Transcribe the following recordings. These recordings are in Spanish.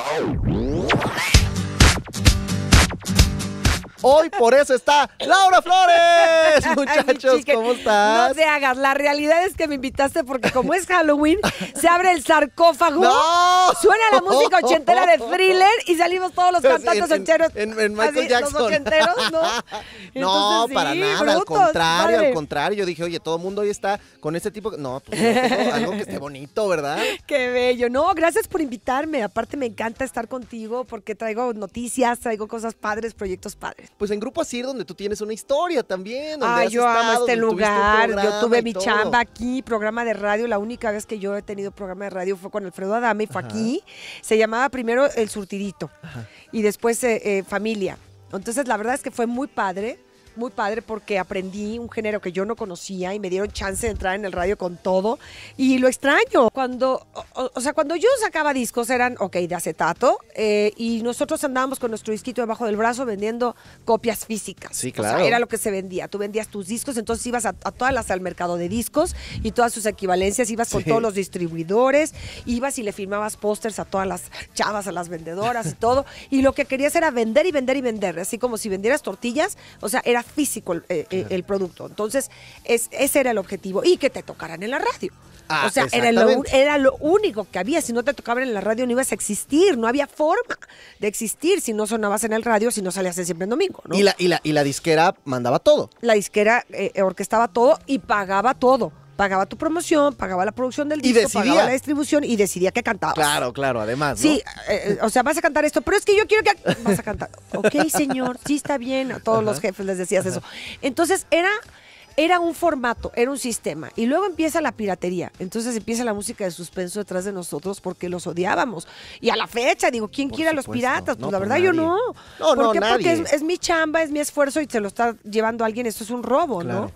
Oh. Hoy por eso está Laura Flores. Muchachos, ¿cómo estás? No te hagas. La realidad es que me invitaste porque como es Halloween, se abre el sarcófago. Suena la música ochentera de thriller y salimos todos los cantantes ochenteros. En, Michael Jackson. ochenteros, ¿no? para nada. al contrario, al contrario. Yo dije, oye, todo el mundo hoy está con este tipo. No, pues, no, algo que esté bonito, ¿verdad? Qué bello. No, gracias por invitarme. Aparte, me encanta estar contigo porque traigo noticias, traigo cosas padres, proyectos padres pues en Grupo así donde tú tienes una historia también. ah, yo amo este lugar, yo tuve mi chamba aquí, programa de radio, la única vez que yo he tenido programa de radio fue con Alfredo Adame y fue aquí. Se llamaba primero El Surtidito y después eh, eh, Familia. Entonces la verdad es que fue muy padre muy padre porque aprendí un género que yo no conocía y me dieron chance de entrar en el radio con todo. Y lo extraño. Cuando, o, sea, cuando yo sacaba discos eran, ok, de acetato eh, y nosotros andábamos con nuestro disquito debajo del brazo vendiendo copias físicas. Sí, claro. era lo que se vendía. Tú vendías tus discos, entonces ibas a, todas las al mercado de discos y todas sus equivalencias, ibas con todos los distribuidores, ibas y le firmabas pósters a todas las chavas, a las vendedoras y todo. Y lo que querías era vender y vender y vender, así como si vendieras tortillas, o sea, era físico eh, eh, el, producto. Entonces, ese era el objetivo. Y que te tocaran en la radio. Ah, o sea, era lo, único que había. Si no te tocaban en la radio, no ibas a existir. No había forma de existir si no sonabas en el radio, si no salías siempre en domingo. Y, la, y, la, y la disquera mandaba todo. La disquera eh, orquestaba todo y pagaba todo pagaba tu promoción, pagaba la producción del disco, pagaba la distribución y decidía que cantabas. Claro, claro, además. ¿no? Sí, eh, eh, o sea, vas a cantar esto, pero es que yo quiero que vas a cantar. ok, señor, sí está bien. A todos los jefes les decías eso. Entonces era era un formato, era un sistema. Y luego empieza la piratería. Entonces empieza la música de suspenso detrás de nosotros porque los odiábamos. Y a la fecha, digo, ¿quién quiere a los piratas? Pues la verdad yo no. No, no, Nadie. Porque es, mi chamba, es mi esfuerzo y se lo está llevando alguien. Esto es un robo, ¿no?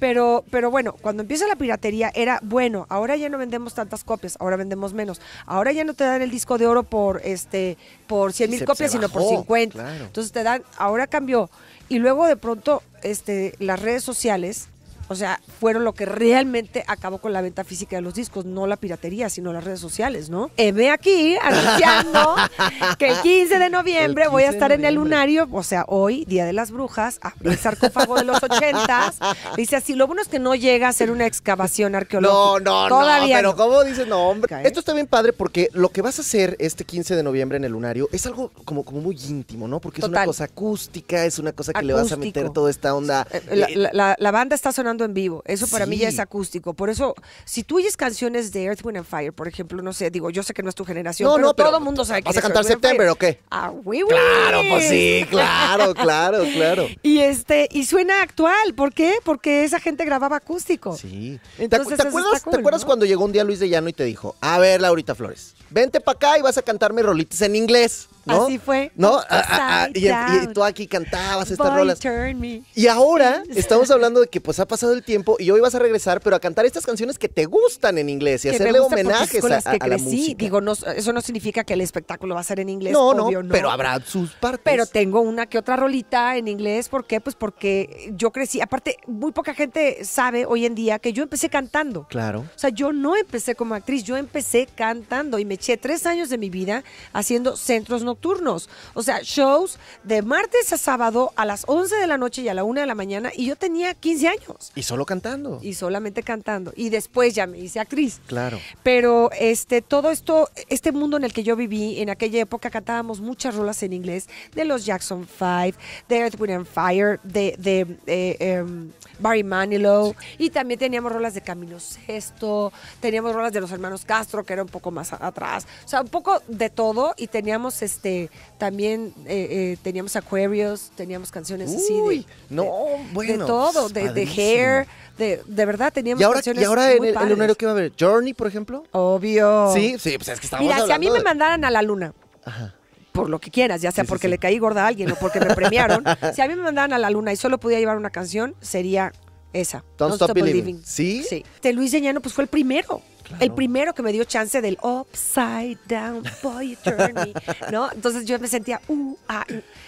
Pero, pero bueno, cuando empieza la piratería era, bueno, ahora ya no vendemos tantas copias, ahora vendemos menos. Ahora ya no te dan el disco de oro por este por 100 mil copias, sino por 50. Entonces te dan, ahora cambió. Y luego de pronto este, las redes sociales o sea, fueron lo que realmente acabó con la venta física de los discos, no la piratería, sino las redes sociales, ¿no? Eh, ve aquí anunciando que el 15 de noviembre voy a estar en el lunario, o sea, hoy, Día de las Brujas, el sarcófago de los ochentas. Dice así, lo bueno es que no llega a ser una excavación arqueológica. No, no, Todavía no. Pero ¿cómo dices? No, hombre. Esto está bien padre porque lo que vas a hacer este 15 de noviembre en el lunario es algo como, como muy íntimo, ¿no? Porque es una cosa acústica, es una cosa que le vas a meter toda esta onda. Eh, eh, la banda está sonando en vivo. Eso para mí ya es acústico. Por eso, si tú oyes canciones de Earth, Wind and Fire, por ejemplo, no sé, digo, yo sé que no es tu generación, pero, todo el mundo sabe que ¿Vas a cantar septiembre o qué? Ah, claro, pues sí, claro, claro, claro. y este, y suena actual. ¿Por qué? Porque esa gente grababa acústico. Sí. Entonces, ¿Te, acuerdas, cuando llegó un día Luis de Llano y te dijo, a ver, Laurita Flores? vente para acá y vas a cantarme rolitas en inglés. ¿no? Así fue. ¿No? Ah, ah, ah, y, tú aquí cantabas estas rolas. Y ahora estamos hablando de que pues ha pasado el tiempo y hoy vas a regresar, pero a cantar estas canciones que te gustan en inglés y hacerle homenajes que a, la música. Digo, eso no significa que el espectáculo va a ser en inglés. no, no, pero habrá sus partes. Pero tengo una que otra rolita en inglés. ¿Por qué? Pues porque yo crecí. Aparte, muy poca gente sabe hoy en día que yo empecé cantando. Claro. O sea, yo no empecé como actriz, yo empecé cantando y me eché tres años de mi vida haciendo centros nocturnos. O sea, shows de martes a sábado a las 11 de la noche y a la 1 de la mañana y yo tenía 15 años. Y solo cantando. Y solamente cantando. Y después ya me hice actriz. Claro. Pero este, todo esto, este mundo en el que yo viví, en aquella época cantábamos muchas rolas en inglés de los Jackson Five, de Earth, Wind and Fire, de, eh, em, Barry Manilow. Y también teníamos rolas de Camino Sesto, teníamos rolas de los hermanos Castro, que era un poco más atrás o sea, un poco de todo. Y teníamos este también, eh, eh, teníamos Aquarius, teníamos canciones así. De, no, bueno. De todo, de, de pues, Hair, de, verdad teníamos ¿Y ahora, Y ahora en el, lunario que va a haber, Journey, por ejemplo. Obvio. Sí, sí, pues es que estamos Mira, si a mí me mandaran a la luna. por lo que quieras, ya sea porque le caí gorda a alguien o porque me premiaron. si a mí me mandaran a la luna y solo podía llevar una canción, sería esa. Don't, Stop, Believing. ¿Sí? Sí. Este Luis pues fue el primero. El primero que me dio chance del upside down boy journey, ¿no? Entonces yo me sentía, uh, ah,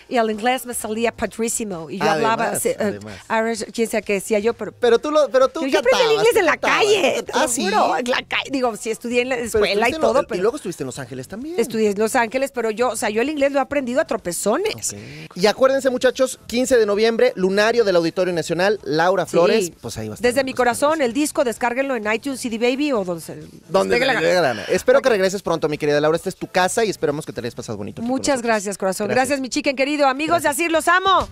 y al inglés me salía patrísimo. Y yo hablaba, eh, quién sea que decía yo, pero. Pero tú, lo, pero tú Yo, aprendí el inglés en la calle, ah, ¿sí? en la calle. Digo, sí, estudié en la escuela y todo. pero, y luego estuviste en Los Ángeles también. Estudié en Los Ángeles, pero yo, o sea, yo el inglés lo he aprendido a tropezones. Y acuérdense, muchachos, 15 de noviembre, lunario del Auditorio Nacional, Laura Flores, pues ahí va a estar Desde mi corazón, el disco, descárguenlo en iTunes, CD Baby o donde donde Espero que regreses pronto, mi querida Laura. Esta es tu casa y esperamos que te hayas pasado bonito. Muchas gracias, corazón. Gracias. mi chiquen querido. Amigos de Asir, los amo.